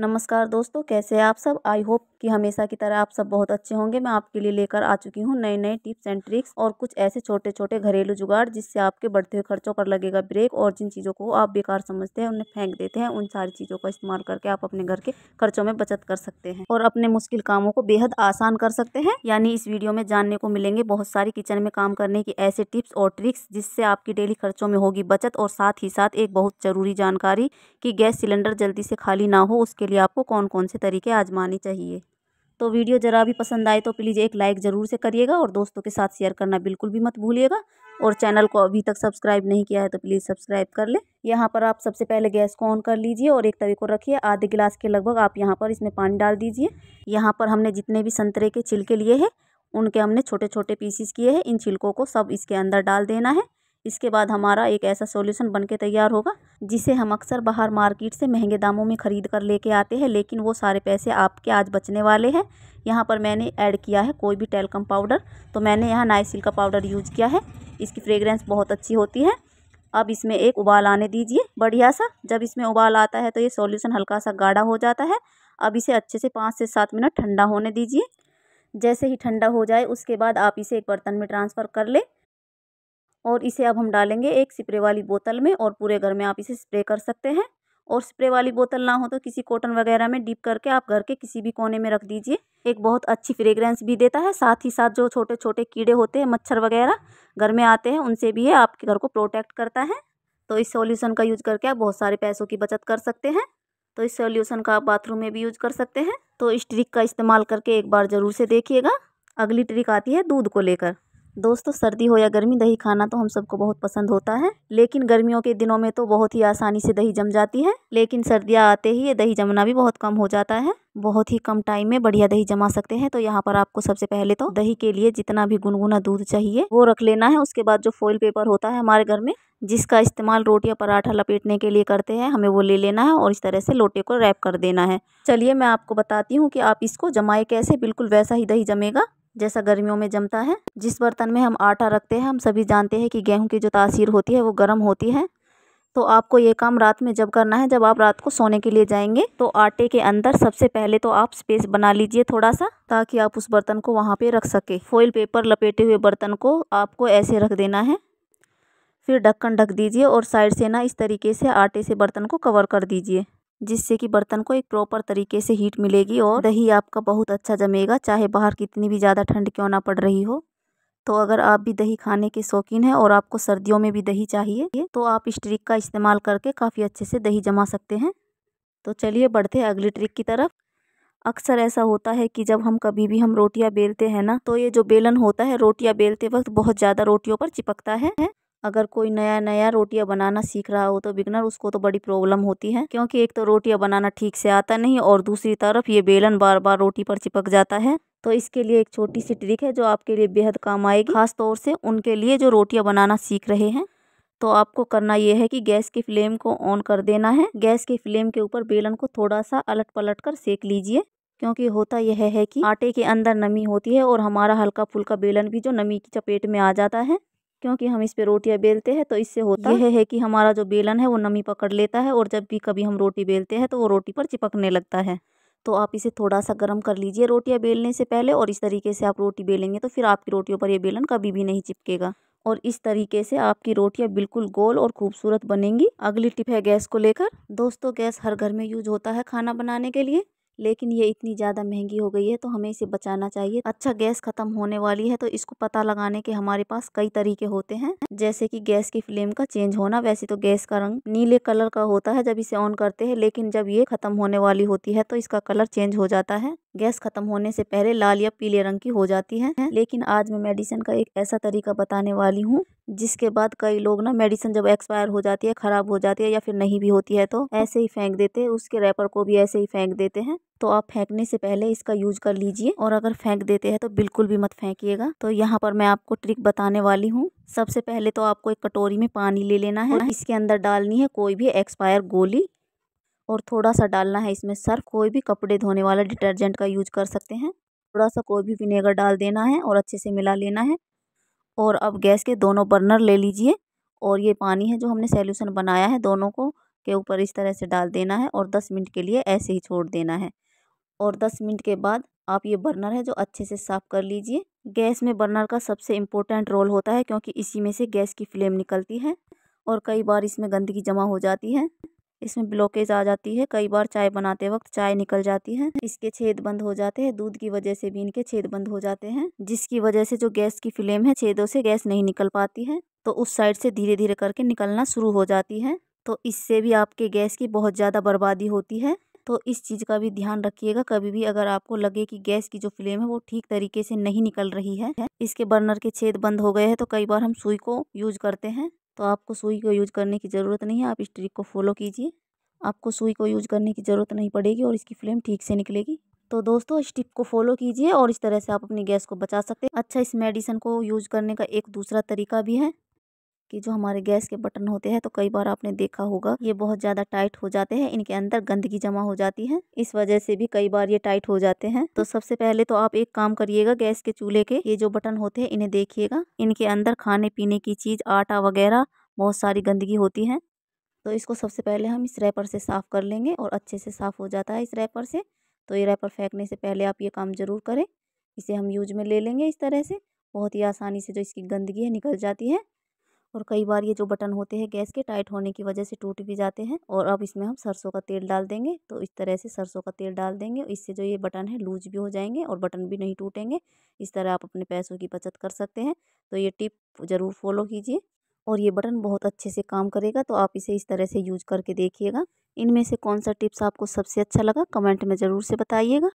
नमस्कार दोस्तों कैसे आप सब आई होप कि हमेशा की तरह आप सब बहुत अच्छे होंगे मैं आपके लिए लेकर आ चुकी हूँ नए नए टिप्स एंड ट्रिक्स और कुछ ऐसे छोटे छोटे घरेलू जुगाड़ जिससे आपके बढ़ते हुए खर्चों पर लगेगा ब्रेक और जिन चीज़ों को आप बेकार समझते हैं उन्हें फेंक देते हैं उन सारी चीज़ों का इस्तेमाल करके आप अपने घर के खर्चों में बचत कर सकते हैं और अपने मुश्किल कामों को बेहद आसान कर सकते हैं यानी इस वीडियो में जानने को मिलेंगे बहुत सारी किचन में काम करने की ऐसे टिप्स और ट्रिक्स जिससे आपकी डेली खर्चों में होगी बचत और साथ ही साथ एक बहुत जरूरी जानकारी कि गैस सिलेंडर जल्दी से खाली ना हो उसके के लिए आपको कौन कौन से तरीके आजमाने चाहिए तो वीडियो ज़रा भी पसंद आए तो प्लीज़ एक लाइक ज़रूर से करिएगा और दोस्तों के साथ शेयर करना बिल्कुल भी मत भूलिएगा और चैनल को अभी तक सब्सक्राइब नहीं किया है तो प्लीज़ सब्सक्राइब कर ले यहाँ पर आप सबसे पहले गैस को ऑन कर लीजिए और एक तवे को रखिए आधे गिलास के लगभग आप यहाँ पर इसमें पानी डाल दीजिए यहाँ पर हमने जितने भी संतरे के छिलके लिए हैं उनके हमने छोटे छोटे पीसीस किए हैं इन छिलकों को सब इसके अंदर डाल देना है इसके बाद हमारा एक ऐसा सॉल्यूशन बन के तैयार होगा जिसे हम अक्सर बाहर मार्केट से महंगे दामों में ख़रीद कर लेके आते हैं लेकिन वो सारे पैसे आपके आज बचने वाले हैं यहाँ पर मैंने ऐड किया है कोई भी टेलकम पाउडर तो मैंने यहाँ नाइसिल का पाउडर यूज़ किया है इसकी फ्रेगरेंस बहुत अच्छी होती है अब इसमें एक उबाल आने दीजिए बढ़िया सा जब इसमें उबाल आता है तो ये सॉल्यूशन हल्का सा गाढ़ा हो जाता है अब इसे अच्छे से पाँच से सात मिनट ठंडा होने दीजिए जैसे ही ठंडा हो जाए उसके बाद आप इसे एक बर्तन में ट्रांसफ़र कर लें और इसे अब हम डालेंगे एक स्प्रे वाली बोतल में और पूरे घर में आप इसे स्प्रे कर सकते हैं और स्प्रे वाली बोतल ना हो तो किसी कॉटन वगैरह में डिप करके आप घर के किसी भी कोने में रख दीजिए एक बहुत अच्छी फ्रेग्रेंस भी देता है साथ ही साथ जो छोटे छोटे कीड़े होते हैं मच्छर वगैरह घर में आते हैं उनसे भी ये आपके घर को प्रोटेक्ट करता है तो इस सॉल्यूशन का यूज़ करके आप बहुत सारे पैसों की बचत कर सकते हैं तो इस सॉल्यूशन का आप बाथरूम में भी यूज़ कर सकते हैं तो इस ट्रिक का इस्तेमाल करके एक बार ज़रूर से देखिएगा अगली ट्रिक आती है दूध को लेकर दोस्तों सर्दी हो या गर्मी दही खाना तो हम सबको बहुत पसंद होता है लेकिन गर्मियों के दिनों में तो बहुत ही आसानी से दही जम जाती है लेकिन सर्दियाँ आते ही ये दही जमना भी बहुत कम हो जाता है बहुत ही कम टाइम में बढ़िया दही जमा सकते हैं तो यहाँ पर आपको सबसे पहले तो दही के लिए जितना भी गुनगुना दूध चाहिए वो रख लेना है उसके बाद जो फॉइल पेपर होता है हमारे घर में जिसका इस्तेमाल रोटी या पराठा लपेटने के लिए करते हैं हमें वो ले लेना है और इस तरह से लोटे को रैप कर देना है चलिए मैं आपको बताती हूँ कि आप इसको जमाए कैसे बिल्कुल वैसा ही दही जमेगा जैसा गर्मियों में जमता है जिस बर्तन में हम आटा रखते हैं हम सभी जानते हैं कि गेहूं की जो तासीर होती है वो गर्म होती है तो आपको ये काम रात में जब करना है जब आप रात को सोने के लिए जाएंगे तो आटे के अंदर सबसे पहले तो आप स्पेस बना लीजिए थोड़ा सा ताकि आप उस बर्तन को वहाँ पे रख सके फॉइल पेपर लपेटे हुए बर्तन को आपको ऐसे रख देना है फिर ढक्कन ढक दीजिए और साइड से ना इस तरीके से आटे से बर्तन को कवर कर दीजिए जिससे कि बर्तन को एक प्रॉपर तरीके से हीट मिलेगी और दही आपका बहुत अच्छा जमेगा चाहे बाहर कितनी भी ज़्यादा ठंड क्यों ना पड़ रही हो तो अगर आप भी दही खाने के शौकीन हैं और आपको सर्दियों में भी दही चाहिए तो आप इस ट्रिक का इस्तेमाल करके काफ़ी अच्छे से दही जमा सकते हैं तो चलिए बढ़ते हैं अगली ट्रिक की तरफ अक्सर ऐसा होता है कि जब हम कभी भी हम रोटियां बेलते हैं ना तो ये जो बेलन होता है रोटियां बेलते वक्त बहुत ज़्यादा रोटियों पर चिपकता है अगर कोई नया नया रोटियां बनाना सीख रहा हो तो बिगनर उसको तो बड़ी प्रॉब्लम होती है क्योंकि एक तो रोटियां बनाना ठीक से आता नहीं और दूसरी तरफ ये बेलन बार बार रोटी पर चिपक जाता है तो इसके लिए एक छोटी सी ट्रिक है जो आपके लिए बेहद काम आएगी खास तौर से उनके लिए जो रोटियां बनाना सीख रहे हैं तो आपको करना यह है कि गैस की फ्लेम को ऑन कर देना है गैस की फ्लेम के ऊपर बेलन को थोड़ा सा अलट पलट कर सेक लीजिए क्योंकि होता यह है कि आटे के अंदर नमी होती है और हमारा हल्का फुल्का बेलन भी जो नमी की चपेट में आ जाता है क्योंकि हम इस पर रोटियां बेलते हैं तो इससे होता यह है कि हमारा जो बेलन है वो नमी पकड़ लेता है और जब भी कभी हम रोटी बेलते हैं तो वो रोटी पर चिपकने लगता है तो आप इसे थोड़ा सा गर्म कर लीजिए रोटियां बेलने से पहले और इस तरीके से आप रोटी बेलेंगे तो फिर आपकी रोटियों पर यह बेलन कभी भी नहीं चिपकेगा और इस तरीके से आपकी रोटियां बिल्कुल गोल और खूबसूरत बनेंगी अगली टिप है गैस को लेकर दोस्तों गैस हर घर में यूज होता है खाना बनाने के लिए लेकिन ये इतनी ज़्यादा महंगी हो गई है तो हमें इसे बचाना चाहिए अच्छा गैस ख़त्म होने वाली है तो इसको पता लगाने के हमारे पास कई तरीके होते हैं जैसे कि गैस की फ्लेम का चेंज होना वैसे तो गैस का रंग नीले कलर का होता है जब इसे ऑन करते हैं लेकिन जब ये ख़त्म होने वाली होती है तो इसका कलर चेंज हो जाता है गैस खत्म होने से पहले लाल या पीले रंग की हो जाती है लेकिन आज मैं मेडिसिन का एक ऐसा तरीका बताने वाली हूँ जिसके बाद कई लोग ना मेडिसिन जब एक्सपायर हो जाती है ख़राब हो जाती है या फिर नहीं भी होती है तो ऐसे ही फेंक देते हैं उसके रैपर को भी ऐसे ही फेंक देते हैं तो आप फेंकने से पहले इसका यूज कर लीजिए और अगर फेंक देते हैं तो बिल्कुल भी मत फेंकिएगा तो यहाँ पर मैं आपको ट्रिक बताने वाली हूँ सबसे पहले तो आपको एक कटोरी में पानी ले लेना है इसके अंदर डालनी है कोई भी एक्सपायर गोली और थोड़ा सा डालना है इसमें सर्फ कोई भी कपड़े धोने वाला डिटर्जेंट का यूज कर सकते हैं थोड़ा सा कोई भी विनेगर डाल देना है और अच्छे से मिला लेना है और अब गैस के दोनों बर्नर ले लीजिए और ये पानी है जो हमने सेल्यूशन बनाया है दोनों को के ऊपर इस तरह से डाल देना है और दस मिनट के लिए ऐसे ही छोड़ देना है और दस मिनट के बाद आप ये बर्नर है जो अच्छे से साफ़ कर लीजिए गैस में बर्नर का सबसे इम्पोर्टेंट रोल होता है क्योंकि इसी में से गैस की फ्लेम निकलती है और कई बार इसमें गंदगी जमा हो जाती है इसमें ब्लॉकेज आ जाती है कई बार चाय बनाते वक्त चाय निकल जाती है इसके छेद बंद हो जाते हैं दूध की वजह से भी इनके छेद बंद हो जाते हैं जिसकी वजह से जो गैस की फ्लेम है छेदों से गैस नहीं निकल पाती है तो उस साइड से धीरे धीरे करके निकलना शुरू हो जाती है तो इससे भी आपके गैस की बहुत ज़्यादा बर्बादी होती है तो इस चीज़ का भी ध्यान रखिएगा कभी भी अगर आपको लगे कि गैस की जो फ्लेम है वो ठीक तरीके से नहीं निकल रही है इसके बर्नर के छेद बंद हो गए हैं तो कई बार हम सुई को यूज करते हैं तो आपको सुई को यूज़ करने की ज़रूरत नहीं है आप इस ट्रिक को फॉलो कीजिए आपको सुई को यूज़ करने की ज़रूरत नहीं पड़ेगी और इसकी फ्लेम ठीक से निकलेगी तो दोस्तों इस टिप को फॉलो कीजिए और इस तरह से आप अपनी गैस को बचा सकते हैं अच्छा इस मेडिसन को यूज़ करने का एक दूसरा तरीका भी है कि जो हमारे गैस के बटन होते हैं तो कई बार आपने देखा होगा ये बहुत ज़्यादा टाइट हो जाते हैं इनके अंदर गंदगी जमा हो जाती है इस वजह से भी कई बार ये टाइट हो जाते हैं तो सबसे पहले तो आप एक काम करिएगा गैस के चूल्हे के ये जो बटन होते हैं इन्हें देखिएगा इनके अंदर खाने पीने की चीज़ आटा वगैरह बहुत सारी गंदगी होती है तो इसको सबसे पहले हम इस रैपर से साफ़ कर लेंगे और अच्छे से साफ़ हो जाता है इस रैपर से तो ये रैपर फेंकने से पहले आप ये काम ज़रूर करें इसे हम यूज में ले लेंगे इस तरह से बहुत ही आसानी से जो इसकी गंदगी है निकल जाती है और कई बार ये जो बटन होते हैं गैस के टाइट होने की वजह से टूट भी जाते हैं और अब इसमें हम सरसों का तेल डाल देंगे तो इस तरह से सरसों का तेल डाल देंगे इससे जो ये बटन है लूज भी हो जाएंगे और बटन भी नहीं टूटेंगे इस तरह आप अपने पैसों की बचत कर सकते हैं तो ये टिप ज़रूर फॉलो कीजिए और ये बटन बहुत अच्छे से काम करेगा तो आप इसे इस तरह से यूज करके देखिएगा इनमें से कौन सा टिप्स आपको सबसे अच्छा लगा कमेंट में ज़रूर से बताइएगा